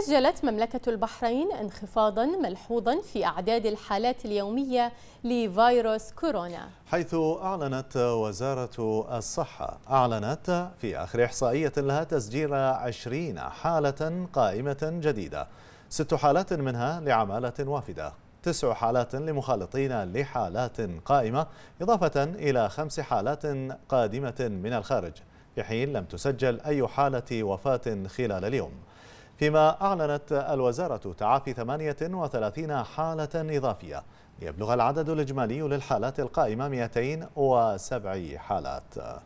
سجلت مملكة البحرين انخفاضا ملحوظا في أعداد الحالات اليومية لفيروس كورونا حيث أعلنت وزارة الصحة أعلنت في آخر إحصائية لها تسجيل 20 حالة قائمة جديدة ست حالات منها لعمالة وافدة تسع حالات لمخالطين لحالات قائمة إضافة إلى خمس حالات قادمة من الخارج في حين لم تسجل أي حالة وفاة خلال اليوم فيما أعلنت الوزارة تعافي 38 حالة إضافية ليبلغ العدد الإجمالي للحالات القائمة 207 حالات